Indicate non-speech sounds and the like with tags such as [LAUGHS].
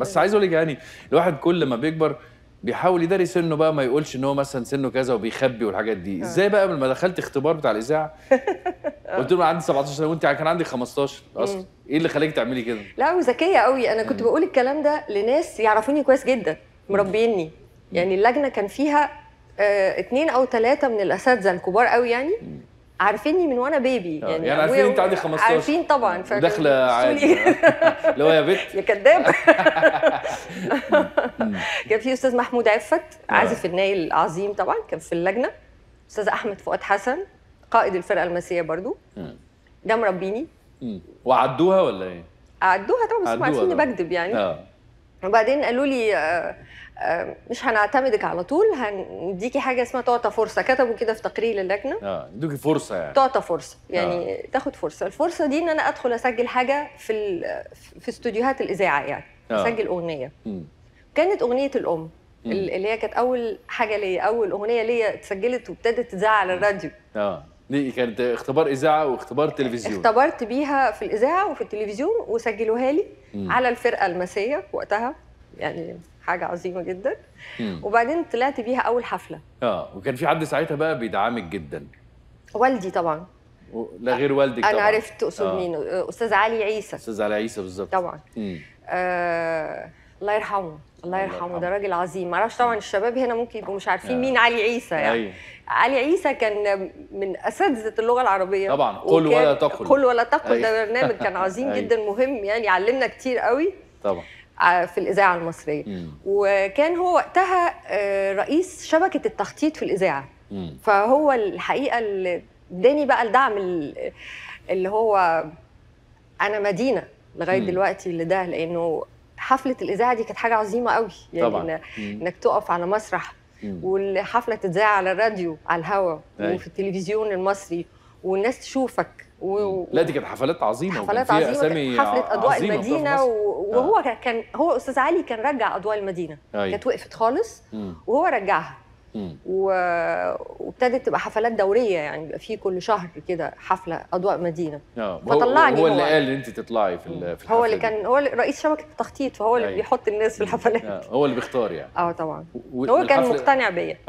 بس عايز اقول لك يعني الواحد كل ما بيكبر بيحاول يداري سنه بقى ما يقولش ان هو مثلا سنه كذا وبيخبي والحاجات دي آه. ازاي بقى لما دخلت اختبار بتاع الاذاعه [LAUGHS] آه. قلت له عندي 17 سنه وانت كان عندك 15 اصلا ايه اللي خليك تعملي كده لا وذكيه قوي انا كنت بقول الكلام ده لناس يعرفوني كويس جدا مربيني يعني اللجنه كان فيها اه او ثلاثه من الاساتذه الكبار قوي يعني عارفيني من وانا بيبي آه، يعني يعني عارفين انت عندي 15 عارفين طبعا داخله عادي اللي هو يا بت يا كداب [LAUGHS] [LAUGHS] كان في استاذ محمود عفت آه. عازف الناي العظيم طبعا كان في اللجنه استاذ احمد فؤاد حسن قائد الفرقه الماسيه برضو ده مربيني وعدوها ولا ايه؟ عدوها طبعا بس هم عارفين اني بكذب يعني اه وبعدين قالوا لي آه، آه، مش هنعتمدك على طول هنديكي حاجه اسمها تعطى فرصه كتبوا كده في تقرير اللجنه اه ندوكي فرصه يعني تعطى فرصه آه. يعني آه. تاخد فرصه الفرصه دي ان انا ادخل اسجل حاجه في في استوديوهات الاذاعه يعني آه. اسجل اغنيه م. كانت اغنيه الام م. اللي هي كانت اول حاجه ليا اول اغنيه ليا اتسجلت وابتدت تذاع على الراديو اه دي كانت اختبار اذاعه واختبار تلفزيون اختبرت بيها في الاذاعه وفي التلفزيون وسجلوها لي م. على الفرقه المسيه وقتها يعني حاجه عظيمه جدا وبعدين طلعت بيها اول حفله اه وكان في حد ساعتها بقى بيدعمك جدا والدي طبعا لا غير والدك انا طبعا. عرفت تقصد آه. مين استاذ علي عيسى استاذ علي عيسى بالظبط طبعا آه، الله يرحمه الله يرحمه ده راجل عظيم معرفش طبعا الشباب هنا ممكن يبقوا مش عارفين آه. مين علي عيسى يعني أيه. علي عيسى كان من اساتذه اللغه العربيه طبعا قل ولا تقل قل ولا تقل ده أيوه. برنامج كان عظيم [LAUGHS] أيوه. جدا مهم يعني علمنا كتير قوي طبعا آه، في الاذاعه المصريه مم. وكان هو وقتها آه، رئيس شبكه التخطيط في الاذاعه مم. فهو الحقيقه اللي اداني بقى الدعم اللي هو انا مدينه لغايه مم. دلوقتي لده لانه حفله الاذاعه دي كانت حاجه عظيمه قوي يعني طبعا. انك تقف على مسرح والحفله تتذاع على الراديو على الهواء وفي التلفزيون المصري والناس تشوفك و... لا دي كانت حفلات عظيمه حفلات عظيمه اسامي حفله اضواء عظيمة المدينه و... وهو آه. كان هو استاذ علي كان رجع اضواء المدينه أيوة. كانت وقفت خالص مم. وهو رجعها وابتدت تبقى حفلات دوريه يعني بيبقى في كل شهر كده حفله اضواء مدينه آه. فطلعني هو, هو اللي قال ان انت تطلعي في الحفلة هو اللي كان هو رئيس شبكه التخطيط فهو اللي أيوه. بيحط الناس في الحفلات آه. هو اللي بيختار يعني اه طبعا و... هو كان مقتنع بيا آه.